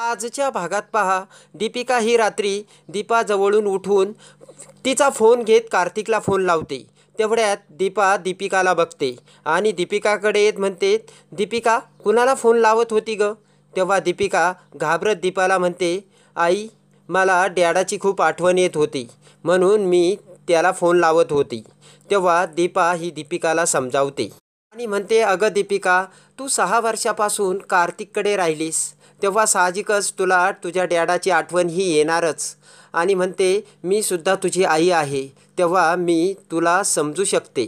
आजच्या भागात पहा दीपिका ही रात्री दीपाजवळून उठून तिचा फोन घेत कार्तिकला फोन लावते तेवढ्यात दीपा दीपिकाला बघते आणि दीपिकाकडे येत म्हणते दीपिका कुणाला फोन लावत होती ग तेव्हा दीपिका घाबरत दीपाला म्हणते आई मला डॅडाची खूप आठवण येत होती म्हणून मी त्याला फोन लावत होती तेव्हा दीपा ही दीपिकाला समजावते आणि म्हणते अगं दीपिका तू सहा वर्षापासून कार्तिककडे राहिलीस तेव्हा साहजिकच तुला तुझ्या डॅडाची आठवण ही येणारच आणि म्हणते मी सुद्धा तुझी आई आहे तेव्हा मी तुला समजू शकते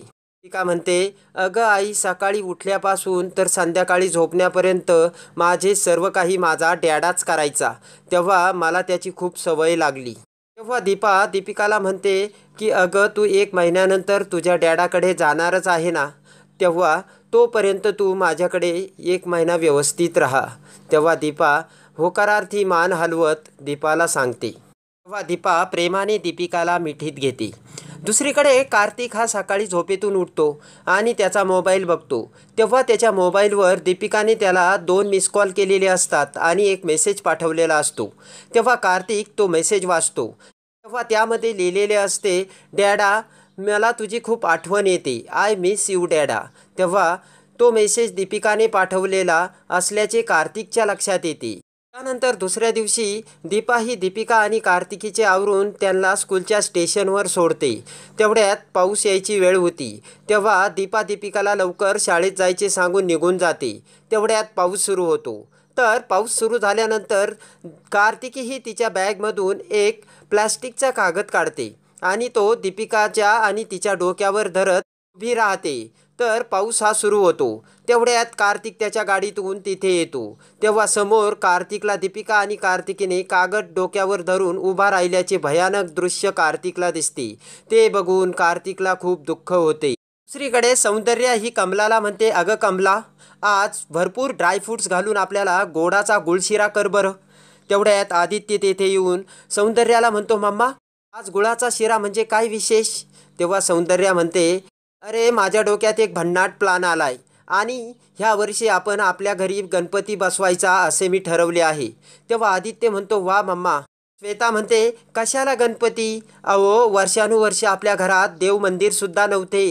का म्हणते अगं आई सकाळी उठल्यापासून तर संध्याकाळी झोपण्यापर्यंत माझे सर्व काही माझा डॅडाच करायचा तेव्हा मला त्याची खूप सवय लागली तेव्हा दीपा दीपिकाला म्हणते की अगं तू एक महिन्यानंतर तुझ्या डॅडाकडे जाणारच आहे ना तेव्हा तोपर्यंत तू माझ्याकडे एक महिना व्यवस्थित राहा तेव्हा दीपा होकारार्थी मान हलवत दीपाला सांगते तेव्हा दीपा प्रेमाने दीपिकाला मिठीत घेते दुसरीकडे कार्तिक हा सकाळी झोपेतून उठतो आणि त्याचा मोबाईल बघतो तेव्हा त्याच्या मोबाईलवर दीपिकाने त्याला दोन मिस कॉल केलेले असतात आणि एक मेसेज पाठवलेला असतो तेव्हा कार्तिक तो मेसेज वाचतो तेव्हा त्यामध्ये लिहिलेले असते डॅडा मला तुझी खूप आठवण येते आय मिस यू डॅडा तेव्हा तो मेसेज दीपिकाने पाठवलेला असल्याचे कार्तिकच्या लक्षात येते त्यानंतर दुसऱ्या दिवशी दीपा ही दीपिका आणि कार्तिकीचे आवरून त्यांना स्कूलच्या स्टेशनवर सोडते तेवढ्यात पाऊस यायची वेळ होती तेव्हा दीपा दीपिकाला लवकर शाळेत जायचे सांगून निघून जाते तेवढ्यात पाऊस सुरू होतो तर पाऊस सुरू झाल्यानंतर कार्तिकी ही तिच्या बॅगमधून एक प्लॅस्टिकचा कागद काढते आणि तो दीपिकाच्या आणि तिच्या डोक्यावर धरत उभी राहते तर पाऊस हा सुरू होतो तेवढ्यात कार्तिक त्याच्या गाडीतून तिथे येतो तेव्हा समोर कार्तिकला दीपिका आणि कार्तिकीने कागद डोक्यावर धरून उभा राहिल्याचे भयानक दृश्य कार्तिकला दिसते ते बघून कार्तिकला खूप दुःख होते दुसरीकडे सौंदर्या ही कमलाला म्हणते अगं कमला आज भरपूर ड्रायफ्रूट्स घालून आपल्याला गोडाचा गुळशिरा कर बरं तेवढ्यात आदित्य तेथे येऊन सौंदर्याला म्हणतो मम्मा आज गुळाचा शिरा म्हणजे काय विशेष तेव्हा सौंदर्या म्हणते अरे माझ्या डोक्यात एक भन्नाट प्लान आलाय आणि ह्या वर्षी आपण आपल्या घरी गणपती बसवायचा असे मी ठरवले आहे तेव्हा आदित्य म्हणतो वा मम्मा श्वेता म्हणते कशाला गणपती अहो वर्षानुवर्ष आपल्या घरात देव मंदिरसुद्धा नव्हते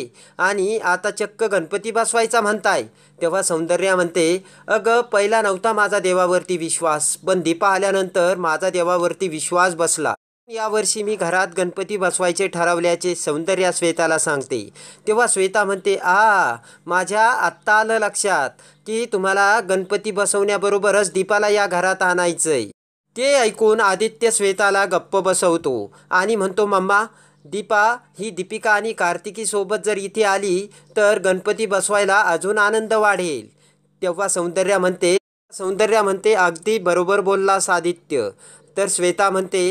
आणि आता चक्क गणपती बसवायचा म्हणताय तेव्हा सौंदर्या म्हणते अगं पहिला नव्हता माझा देवावरती विश्वास पण दीपा आल्यानंतर माझा देवावरती विश्वास बसला यावर्षी मी घरात गणपती बसवायचे ठरवल्याचे सौंदर्या श्वेताला सांगते तेव्हा श्वेता म्हणते आ माझ्या आत्ता आलं लक्षात की तुम्हाला गणपती बसवण्याबरोबरच दीपाला या घरात आणायचंय ते ऐकून आदित्य श्वेताला गप्प बसवतो आणि म्हणतो मम्मा दीपा ही दीपिका आणि कार्तिकीसोबत जर इथे आली तर गणपती बसवायला अजून आनंद वाढेल तेव्हा सौंदर्या म्हणते सौंदर्या म्हणते अगदी बरोबर बोललास आदित्य तर श्वेता म्हणते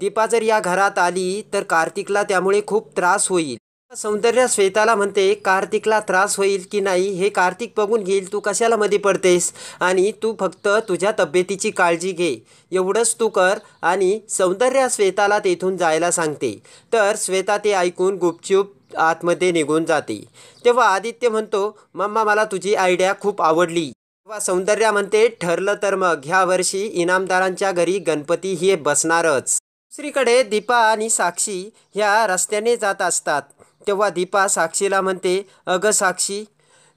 दीपा जर या घरात आली तर कार्तिकला त्यामुळे खूप त्रास होईल सौंदर्य श्वेताला म्हणते कार्तिकला त्रास होईल की नाही हे कार्तिक बघून घेईल तू कशाला मध्ये पडतेस आणि तू फक्त तुझ्या तब्येतीची काळजी घे एवढंच तू कर आणि सौंदर्य श्वेताला तेथून जायला सांगते तर श्वेता ते ऐकून गुपचूप आतमध्ये निघून जाते तेव्हा आदित्य म्हणतो मम्मा मला तुझी आयडिया खूप आवडली सौंदर्या म्हणते ठरलं तर मग ह्या वर्षी इनामदारांच्या घरी गणपती हे बसणारच दुसरीकडे दीपा आणि साक्षी ह्या रस्त्याने जात असतात तेव्हा दीपा साक्षीला म्हणते अगं साक्षी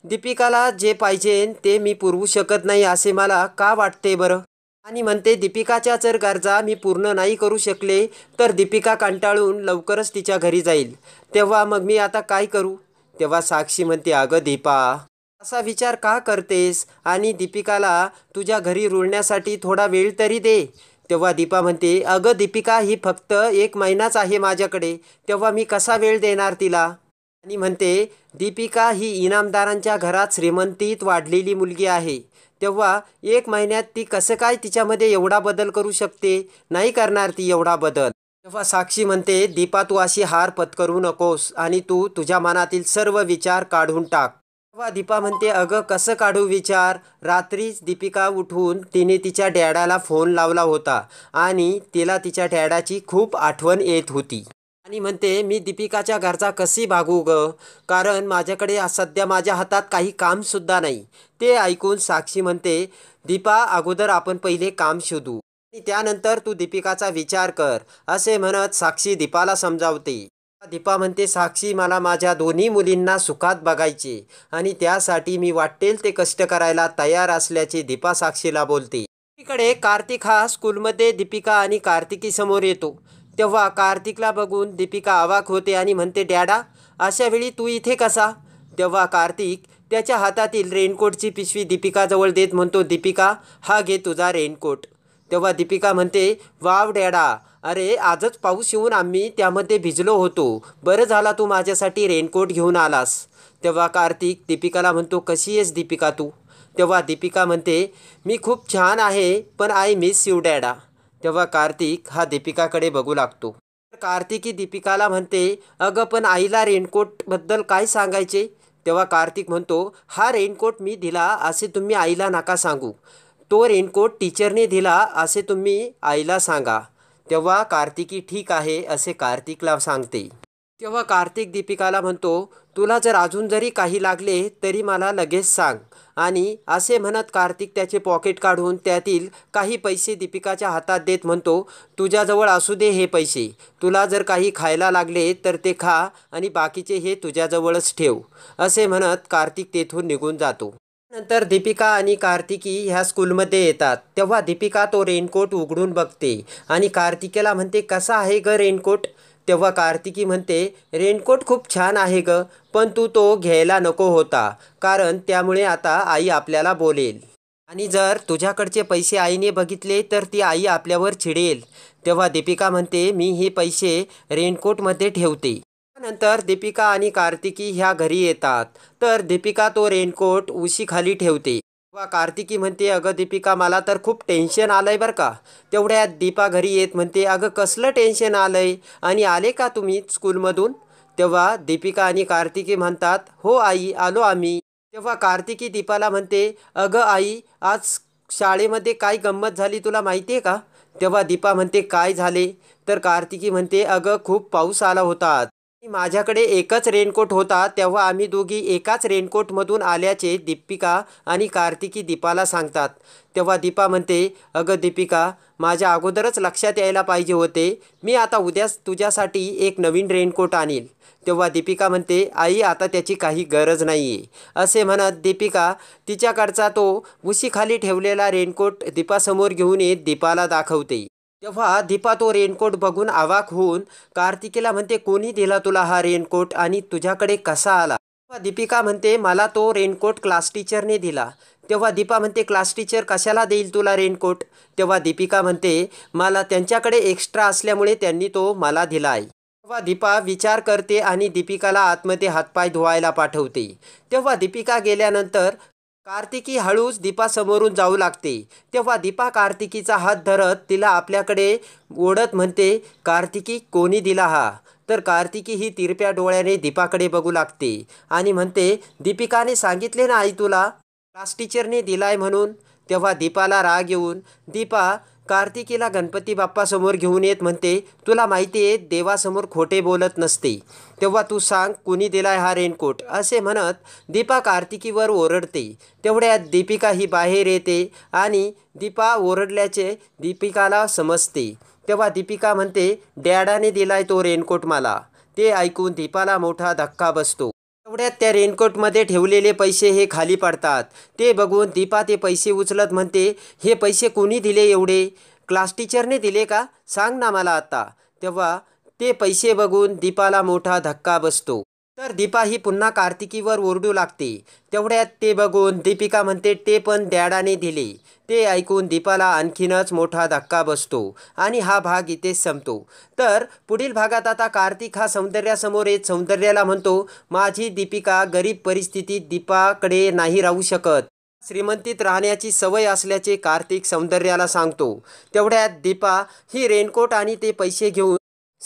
दीपिकाला जे पाहिजे ते मी पुरवू शकत नाही असे मला का वाटते बरं आणि म्हणते दीपिकाच्या जर गरजा मी पूर्ण नाही करू शकले तर दीपिका कंटाळून लवकरच तिच्या घरी जाईल तेव्हा मग मी आता काय करू तेव्हा साक्षी म्हणते अगं दीपा असा विचार का करतेस आणि दीपिकाला तुझ्या घरी रुळण्यासाठी थोडा वेळ तरी दे तेव्हा दीपा म्हणते अगं दीपिका ही फक्त एक महिनाच आहे माझ्याकडे तेव्हा मी कसा वेळ देणार तिला आणि म्हणते दीपिका ही इनामदारांच्या घरात श्रीमंतीत वाढलेली मुलगी आहे तेव्हा एक महिन्यात ती कसं काय तिच्यामध्ये एवढा बदल करू शकते नाही करणार ती एवढा बदल तेव्हा साक्षी म्हणते दीपा तू अशी हार पत्करू नकोस आणि तू तुझ्या मनातील सर्व विचार काढून टाक वा दीपा म्हणते अगं कसं काढू विचार रात्रीच दीपिका उठून तिने तिच्या डॅडाला फोन लावला होता आणि तिला तिच्या डॅडाची खूप आठवण येत होती आणि म्हणते मी दीपिकाच्या घरचा कशी भागू ग कारण माझ्याकडे सध्या माझ्या हातात काही कामसुद्धा नाही ते ऐकून साक्षी म्हणते दीपा अगोदर आपण पहिले काम शोधू आणि त्यानंतर तू दीपिकाचा विचार कर असे म्हणत साक्षी दीपाला समजावते दीपा म्हणते साक्षी मला माझ्या दोन्ही मुलींना सुखात बघायचे आणि त्यासाठी मी वाटेल ते कष्ट करायला तयार असल्याचे दीपा साक्षीला बोलते इकडे कार्तिक हा स्कूलमध्ये दीपिका आणि कार्तिकी समोर येतो तेव्हा कार्तिकला बघून दीपिका आवाक होते आणि म्हणते डॅडा अशा वेळी तू इथे कसा तेव्हा कार्तिक त्याच्या हातातील रेनकोटची पिशवी दीपिकाजवळ देत म्हणतो दीपिका हा घे तुझा रेनकोट तेव्हा दीपिका म्हणते वाव डॅडा अरे आजच पाऊस येऊन आम्ही त्यामध्ये भिजलो होतो बरं झाला तू माझ्यासाठी रेनकोट घेऊन आलास तेव्हा कार्तिक दीपिकाला म्हणतो कशी आहेस दीपिका तू तेव्हा दीपिका म्हणते मी खूप छान आहे पण आय मिस यू डॅडा तेव्हा कार्तिक हा दीपिकाकडे बघू लागतो तर कार्तिकी दीपिकाला म्हणते अगं पण आईला रेनकोटबद्दल काय सांगायचे तेव्हा कार्तिक म्हणतो हा रेनकोट मी दिला असे तुम्ही आईला नका सांगू तो रेनकोट टीचरने दिला असे तुम्ही आईला सांगा तेव्हा कार्तिकी ठीक आहे असे कार्तिकला सांगते तेव्हा कार्तिक दीपिकाला म्हणतो तुला जर अजून जरी काही लागले तरी मला लगेच सांग आणि असे म्हणत कार्तिक त्याचे पॉकेट काढून त्यातील काही पैसे दीपिकाच्या हातात देत म्हणतो तुझ्याजवळ असू दे हे पैसे तुला जर काही खायला लागले तर ते खा आणि बाकीचे हे तुझ्याजवळच ठेव असे म्हणत कार्तिक तेथून निघून जातो नंतर दीपिका आणि कार्तिकी ह्या स्कूलमध्ये येतात तेव्हा दीपिका तो रेनकोट उघडून बघते आणि कार्तिकेला म्हणते कसा आहे ग रेनकोट तेव्हा कार्तिकी म्हणते रेनकोट खूप छान आहे ग पण तू तो घ्यायला नको होता कारण त्यामुळे आता आई आपल्याला बोलेल आणि जर तुझ्याकडचे पैसे आईने बघितले तर ती आई आपल्यावर चिडेल तेव्हा दीपिका म्हणते मी हे पैसे रेनकोटमध्ये ठेवते नंतर दीपिका आणि कार्तिकी ह्या घरी येतात तर दीपिका तो रेनकोट उशीखाली ठेवते तेव्हा कार्तिकी म्हणते अगं दीपिका मला तर खूप टेन्शन आलंय बरं का तेवढ्यात दीपा घरी येत म्हणते अगं कसलं टेन्शन आलंय आणि आले का तुम्ही स्कूलमधून तेव्हा दीपिका आणि कार्तिकी म्हणतात हो आई आलो आम्ही तेव्हा कार्तिकी दीपाला म्हणते अगं आई आज शाळेमध्ये काय गंमत झाली तुला माहिती आहे का तेव्हा दीपा म्हणते काय झाले तर कार्तिकी म्हणते अगं खूप पाऊस आला होता माझ्याकडे एकच रेनकोट होता तेव्हा आम्ही दोघी एकाच रेनकोटमधून आल्याचे दीपिका आणि कार्तिकी दीपाला सांगतात तेव्हा दीपा म्हणते अगं दीपिका माझ्या अगोदरच लक्षात यायला पाहिजे होते मी आता उद्या तुझ्यासाठी एक नवीन रेनकोट आणील तेव्हा दीपिका म्हणते आई आता त्याची काही गरज नाही आहे असे म्हणत दीपिका तिच्याकडचा तो उशीखाली ठेवलेला रेनकोट दीपासमोर घेऊन येत दीपाला दाखवते तेव्हा दीपा तो रेनकोट बघून आवाक होऊन कार्तिकेला म्हणते कोणी दिला तुला हा रेनकोट आणि तुझ्याकडे कसा आला तेव्हा दीपिका म्हणते मला तो रेनकोट क्लास टीचरने दिला तेव्हा दीपा म्हणते क्लास टीचर कशाला देईल तुला रेनकोट तेव्हा दीपिका म्हणते मला त्यांच्याकडे एक्स्ट्रा असल्यामुळे त्यांनी तो मला दिला आहे तेव्हा दीपा विचार करते आणि दीपिकाला आतमध्ये हातपाय धुवायला पाठवते तेव्हा दीपिका गेल्यानंतर कार्तिकी हळूच दीपासमोरून जाऊ लागते तेव्हा दीपा कार्तिकीचा हात धरत तिला आपल्याकडे ओढत म्हणते कार्तिकी कोणी दिला हा तर कार्तिकी ही तिरप्या डोळ्याने दीपाकडे बघू लागते आणि म्हणते दीपिकाने सांगितले ना आई तुला क्लास टीचरने दिलाय म्हणून तेव्हा दीपाला राग येऊन दीपा कार्तिकीला गणपती बाप्पासमोर घेऊन येत म्हणते तुला माहिती आहे देवासमोर खोटे बोलत नसते तेव्हा तू सांग कुणी दिलाय हा रेनकोट असे म्हणत दीपा कार्तिकीवर ओरडते तेवढ्यात दीपिका ही बाहेर येते आणि दीपा ओरडल्याचे दीपिकाला समजते तेव्हा दीपिका म्हणते डॅडाने दिलाय तो रेनकोट मला ते ऐकून दीपाला मोठा धक्का बसतो एवढ्यात त्या रेनकोटमध्ये ठेवलेले पैसे हे खाली पडतात ते बघून दीपा ते पैसे उचलत म्हणते हे पैसे कोणी दिले एवढे क्लास टीचरने दिले का सांग ना मला आता तेव्हा ते पैसे बघून दीपाला मोठा धक्का बसतो तर दीपा ही पुन्हा कार्तिकीवर ओरडू लागते तेवढ्यात ते बघून दीपिका म्हणते ते पण डॅडाने दिले ते ऐकून दीपाला आणखीनच मोठा धक्का बसतो आणि हा भाग इथे संपतो तर पुढील भागात आता कार्तिक हा सौंदर्यासमोर येत सौंदर्याला म्हणतो माझी दीपिका गरीब परिस्थितीत दीपाकडे नाही राहू शकत श्रीमंतीत राहण्याची सवय असल्याचे कार्तिक सौंदर्याला सांगतो तेवढ्यात दीपा ही रेनकोट आणि ते पैसे घेऊन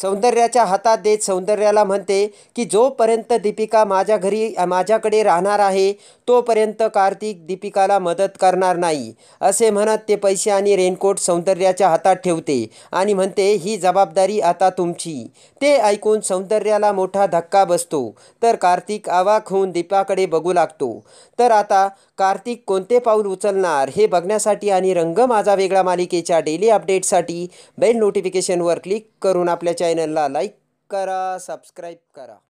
सौंदर्याच्या हातात देत सौंदर्याला म्हणते की जोपर्यंत दीपिका माझ्या घरी माझ्याकडे राहणार आहे तोपर्यंत कार्तिक दीपिकाला मदत करणार नाही असे म्हणत ते पैसे आणि रेनकोट सौंदर्याच्या हातात ठेवते आणि म्हणते ही जबाबदारी आता तुमची ते ऐकून सौंदर्याला मोठा धक्का बसतो तर कार्तिक आवाक होऊन दीपाकडे बघू लागतो तर आता कार्तिक कोणते पाऊल उचलणार हे बघण्यासाठी आणि रंग माझा वेगळा मालिकेच्या डेली अपडेटसाठी बेल नोटिफिकेशनवर क्लिक करून आपल्या चॅनलला लाईक करा सबस्क्राईब करा